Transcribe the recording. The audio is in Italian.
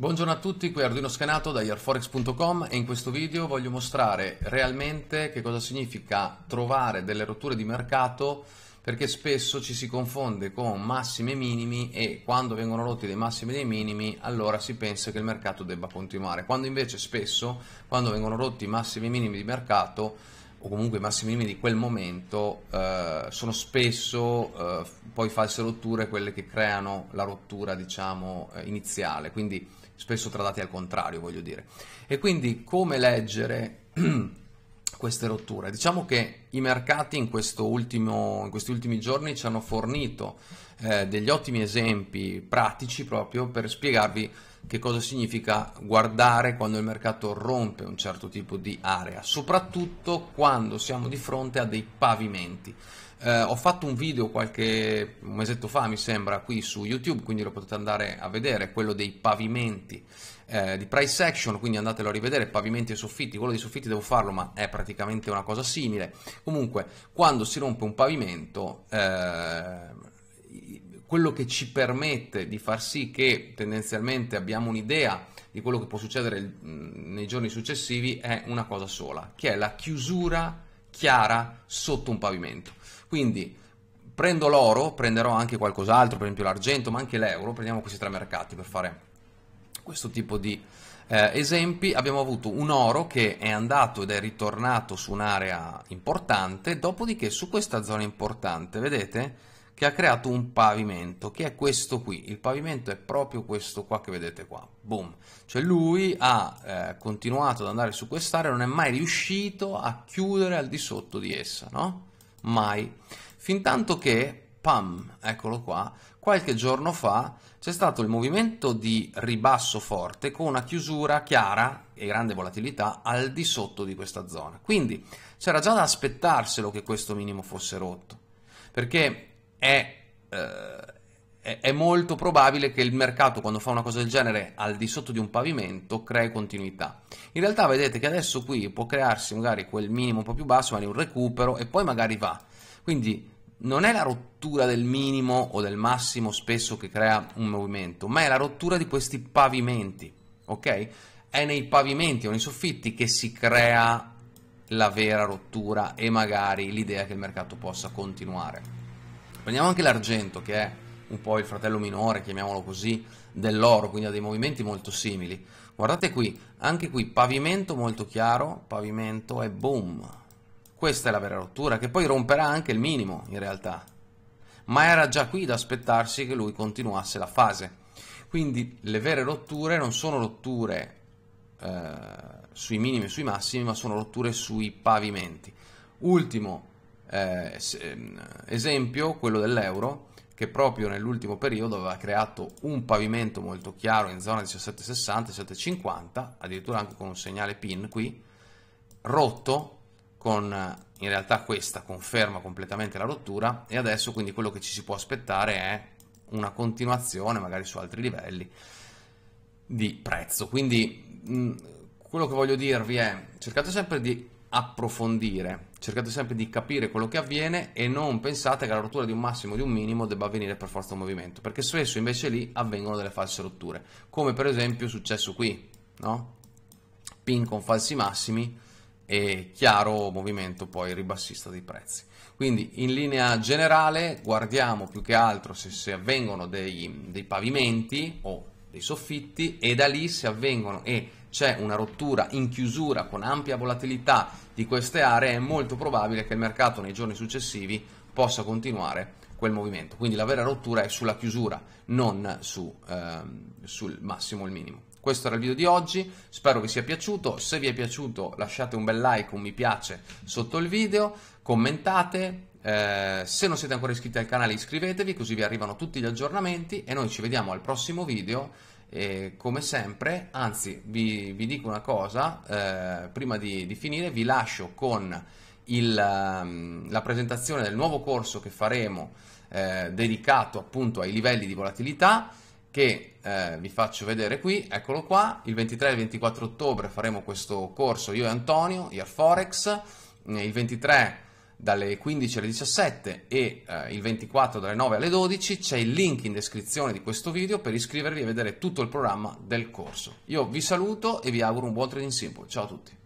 Buongiorno a tutti, qui Arduino Scanato da Airforex.com e in questo video voglio mostrare realmente che cosa significa trovare delle rotture di mercato perché spesso ci si confonde con massimi e minimi e quando vengono rotti dei massimi e dei minimi allora si pensa che il mercato debba continuare, quando invece spesso quando vengono rotti i massimi e minimi di mercato o comunque i massimi minimi di quel momento eh, sono spesso eh, poi false rotture quelle che creano la rottura diciamo eh, iniziale quindi spesso tradati al contrario voglio dire e quindi come leggere queste rotture diciamo che i mercati in, ultimo, in questi ultimi giorni ci hanno fornito eh, degli ottimi esempi pratici proprio per spiegarvi che cosa significa guardare quando il mercato rompe un certo tipo di area, soprattutto quando siamo di fronte a dei pavimenti. Eh, ho fatto un video qualche mesetto fa, mi sembra, qui su YouTube, quindi lo potete andare a vedere, quello dei pavimenti eh, di price action, quindi andatelo a rivedere, pavimenti e soffitti, quello dei soffitti devo farlo, ma è praticamente una cosa simile. Comunque, quando si rompe un pavimento, eh, quello che ci permette di far sì che tendenzialmente abbiamo un'idea di quello che può succedere nei giorni successivi è una cosa sola, che è la chiusura chiara sotto un pavimento. Quindi prendo l'oro, prenderò anche qualcos'altro, per esempio l'argento, ma anche l'euro, prendiamo questi tre mercati per fare questo tipo di eh, esempi. Abbiamo avuto un oro che è andato ed è ritornato su un'area importante, dopodiché su questa zona importante, vedete? che ha creato un pavimento, che è questo qui. Il pavimento è proprio questo qua che vedete qua. Boom. Cioè lui ha eh, continuato ad andare su quest'area, non è mai riuscito a chiudere al di sotto di essa, no? Mai. fin tanto che, pam, eccolo qua, qualche giorno fa c'è stato il movimento di ribasso forte con una chiusura chiara e grande volatilità al di sotto di questa zona. Quindi c'era già da aspettarselo che questo minimo fosse rotto. Perché è, eh, è molto probabile che il mercato quando fa una cosa del genere al di sotto di un pavimento crei continuità. In realtà vedete che adesso qui può crearsi magari quel minimo un po' più basso, magari un recupero e poi magari va. Quindi non è la rottura del minimo o del massimo spesso che crea un movimento, ma è la rottura di questi pavimenti, ok? È nei pavimenti o nei soffitti che si crea la vera rottura e magari l'idea che il mercato possa continuare. Prendiamo anche l'argento, che è un po' il fratello minore, chiamiamolo così, dell'oro, quindi ha dei movimenti molto simili. Guardate qui, anche qui pavimento molto chiaro, pavimento e boom. Questa è la vera rottura, che poi romperà anche il minimo in realtà. Ma era già qui da aspettarsi che lui continuasse la fase. Quindi le vere rotture non sono rotture eh, sui minimi e sui massimi, ma sono rotture sui pavimenti. Ultimo eh, ehm, esempio quello dell'euro che proprio nell'ultimo periodo aveva creato un pavimento molto chiaro in zona 1760-1750, addirittura anche con un segnale pin qui, rotto con in realtà questa conferma completamente la rottura e adesso quindi quello che ci si può aspettare è una continuazione magari su altri livelli di prezzo quindi mh, quello che voglio dirvi è cercate sempre di approfondire, cercate sempre di capire quello che avviene e non pensate che la rottura di un massimo o di un minimo debba avvenire per forza un movimento, perché spesso invece lì avvengono delle false rotture, come per esempio è successo qui, no? Pin con falsi massimi e chiaro movimento poi ribassista dei prezzi. Quindi in linea generale guardiamo più che altro se, se avvengono dei, dei pavimenti o dei soffitti e da lì se avvengono e c'è una rottura in chiusura con ampia volatilità di queste aree, è molto probabile che il mercato nei giorni successivi possa continuare quel movimento. Quindi la vera rottura è sulla chiusura, non su, eh, sul massimo o il minimo. Questo era il video di oggi, spero vi sia piaciuto, se vi è piaciuto lasciate un bel like, un mi piace sotto il video, commentate, eh, se non siete ancora iscritti al canale iscrivetevi così vi arrivano tutti gli aggiornamenti e noi ci vediamo al prossimo video e come sempre, anzi vi, vi dico una cosa, eh, prima di, di, finire vi lascio con il, ehm, la presentazione del nuovo corso che faremo eh, dedicato appunto ai livelli di volatilità che eh, vi faccio vedere qui, eccolo qua, il 23 e il 24 ottobre faremo questo corso io e Antonio, IR Forex, il 23 dalle 15 alle 17 e eh, il 24 dalle 9 alle 12 c'è il link in descrizione di questo video per iscrivervi e vedere tutto il programma del corso. Io vi saluto e vi auguro un buon trading simple. Ciao a tutti.